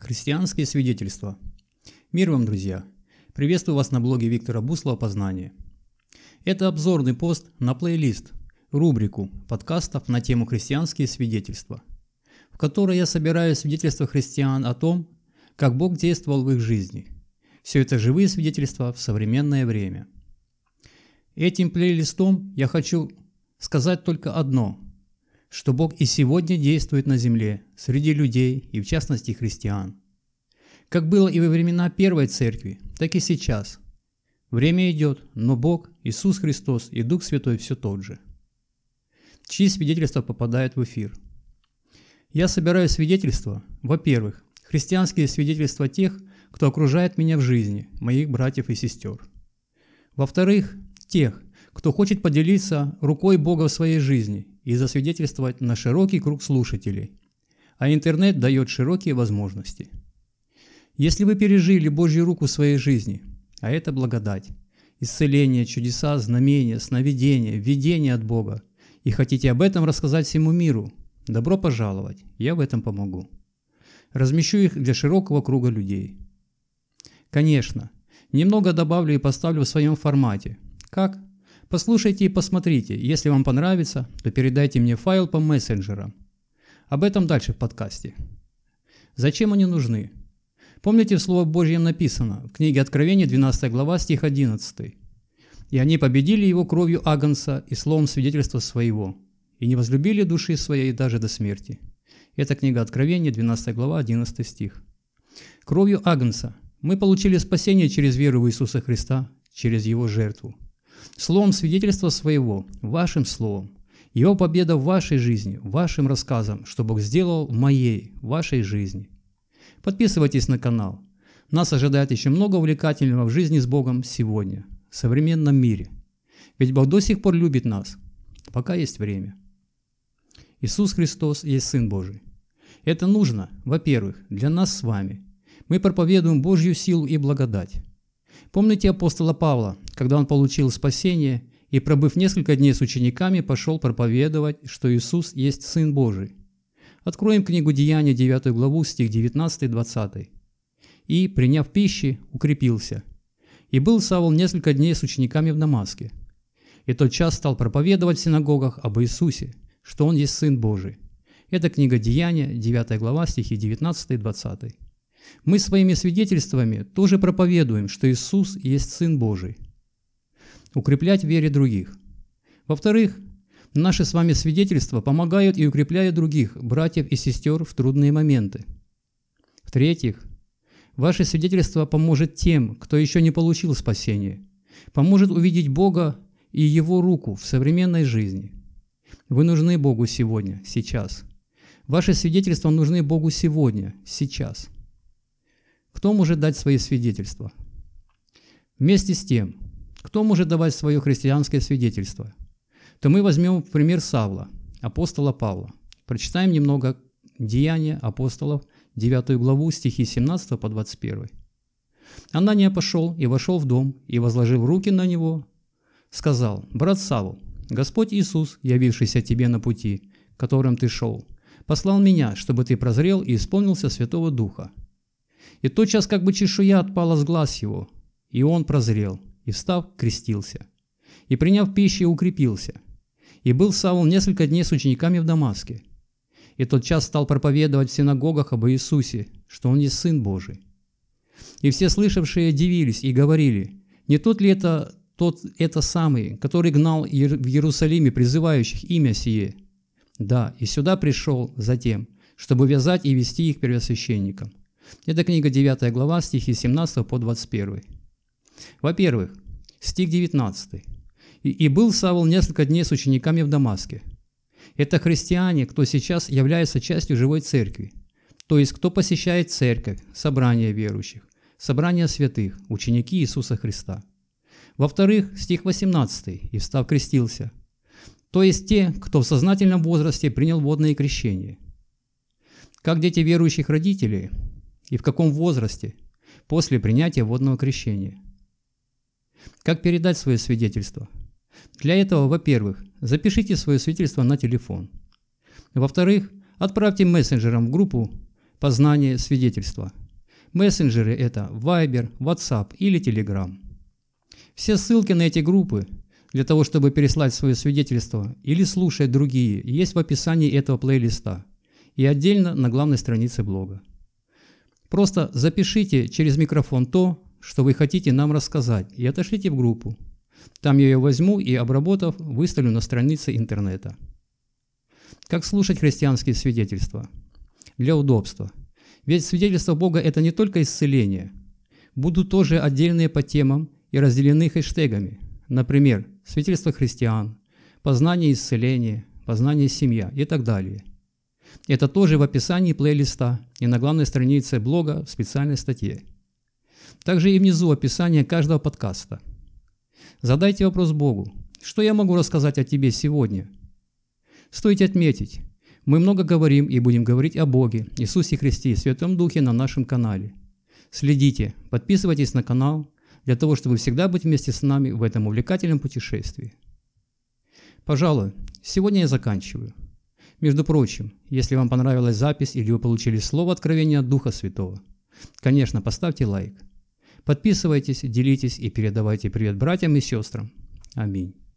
Христианские свидетельства. Мир вам, друзья! Приветствую вас на блоге Виктора Буслова «Познание». Это обзорный пост на плейлист, рубрику подкастов на тему «Христианские свидетельства», в которой я собираю свидетельства христиан о том, как Бог действовал в их жизни. Все это живые свидетельства в современное время. Этим плейлистом я хочу сказать только одно – что Бог и сегодня действует на земле, среди людей и в частности христиан. Как было и во времена Первой Церкви, так и сейчас. Время идет, но Бог, Иисус Христос и Дух Святой все тот же. Чьи свидетельства попадают в эфир? Я собираю свидетельства, во-первых, христианские свидетельства тех, кто окружает меня в жизни, моих братьев и сестер. Во-вторых, тех, кто хочет поделиться рукой Бога в своей жизни и засвидетельствовать на широкий круг слушателей. А интернет дает широкие возможности. Если вы пережили Божью руку в своей жизни, а это благодать, исцеление, чудеса, знамения, сновидения, видение от Бога, и хотите об этом рассказать всему миру, добро пожаловать, я в этом помогу. Размещу их для широкого круга людей. Конечно, немного добавлю и поставлю в своем формате. Как? Послушайте и посмотрите. Если вам понравится, то передайте мне файл по мессенджерам. Об этом дальше в подкасте. Зачем они нужны? Помните, в Слово Божьем написано, в книге Откровения, 12 глава, стих 11. «И они победили его кровью Агнца и словом свидетельства своего, и не возлюбили души своей даже до смерти». Это книга Откровения, 12 глава, 11 стих. Кровью Агнца мы получили спасение через веру в Иисуса Христа, через Его жертву. Словом свидетельства своего, вашим словом. Его победа в вашей жизни, вашим рассказом, что Бог сделал в моей, вашей жизни. Подписывайтесь на канал. Нас ожидает еще много увлекательного в жизни с Богом сегодня, в современном мире. Ведь Бог до сих пор любит нас, пока есть время. Иисус Христос есть Сын Божий. Это нужно, во-первых, для нас с вами. Мы проповедуем Божью силу и благодать. Помните апостола Павла, когда он получил спасение и, пробыв несколько дней с учениками, пошел проповедовать, что Иисус есть Сын Божий. Откроем книгу Деяния, 9 главу, стих 19-20. «И, приняв пищи, укрепился. И был Савол несколько дней с учениками в Дамаске. И тот час стал проповедовать в синагогах об Иисусе, что Он есть Сын Божий». Это книга Деяния, 9 глава, стихи 19-20. Мы своими свидетельствами тоже проповедуем, что Иисус есть Сын Божий. Укреплять вере других. Во-вторых, наши с вами свидетельства помогают и укрепляют других, братьев и сестер в трудные моменты. В-третьих, ваше свидетельство поможет тем, кто еще не получил спасение, поможет увидеть Бога и Его руку в современной жизни. Вы нужны Богу сегодня, сейчас. Ваши свидетельства нужны Богу сегодня, сейчас. Кто может дать свои свидетельства? Вместе с тем, кто может давать свое христианское свидетельство? То мы возьмем пример Савла, апостола Павла. Прочитаем немного Деяния апостолов, 9 главу, стихи 17 по 21. Анания пошел и вошел в дом, и, возложив руки на него, сказал, «Брат Савл, Господь Иисус, явившийся тебе на пути, которым ты шел, послал меня, чтобы ты прозрел и исполнился Святого Духа. И тотчас как бы чешуя отпала с глаз его, и он прозрел, и встав, крестился, и приняв пищу, укрепился. И был Савл несколько дней с учениками в Дамаске. И тот час стал проповедовать в синагогах об Иисусе, что он есть Сын Божий. И все слышавшие дивились и говорили, не тот ли это тот это самый, который гнал в Иерусалиме призывающих имя сие? Да, и сюда пришел затем, чтобы вязать и вести их первосвященникам. Это книга 9 глава, стихи 17 по 21. Во-первых, стих 19. «И, был Савол несколько дней с учениками в Дамаске». Это христиане, кто сейчас является частью живой церкви, то есть кто посещает церковь, собрание верующих, собрание святых, ученики Иисуса Христа. Во-вторых, стих 18 «И встав крестился», то есть те, кто в сознательном возрасте принял водное крещение. Как дети верующих родителей, и в каком возрасте после принятия водного крещения. Как передать свое свидетельство? Для этого, во-первых, запишите свое свидетельство на телефон. Во-вторых, отправьте мессенджерам в группу познание свидетельства. Мессенджеры – это Viber, WhatsApp или Telegram. Все ссылки на эти группы для того, чтобы переслать свое свидетельство или слушать другие, есть в описании этого плейлиста и отдельно на главной странице блога. Просто запишите через микрофон то, что вы хотите нам рассказать, и отошлите в группу. Там я ее возьму и, обработав, выставлю на странице интернета. Как слушать христианские свидетельства? Для удобства. Ведь свидетельство Бога – это не только исцеление. Будут тоже отдельные по темам и разделены хэштегами. Например, свидетельство христиан, познание исцеления, познание семья и так далее. Это тоже в описании плейлиста и на главной странице блога в специальной статье. Также и внизу описание каждого подкаста. Задайте вопрос Богу. Что я могу рассказать о тебе сегодня? Стоит отметить, мы много говорим и будем говорить о Боге, Иисусе Христе и Святом Духе на нашем канале. Следите, подписывайтесь на канал, для того, чтобы всегда быть вместе с нами в этом увлекательном путешествии. Пожалуй, сегодня я заканчиваю. Между прочим, если вам понравилась запись или вы получили слово откровения от Духа Святого, конечно, поставьте лайк. Подписывайтесь, делитесь и передавайте привет братьям и сестрам. Аминь.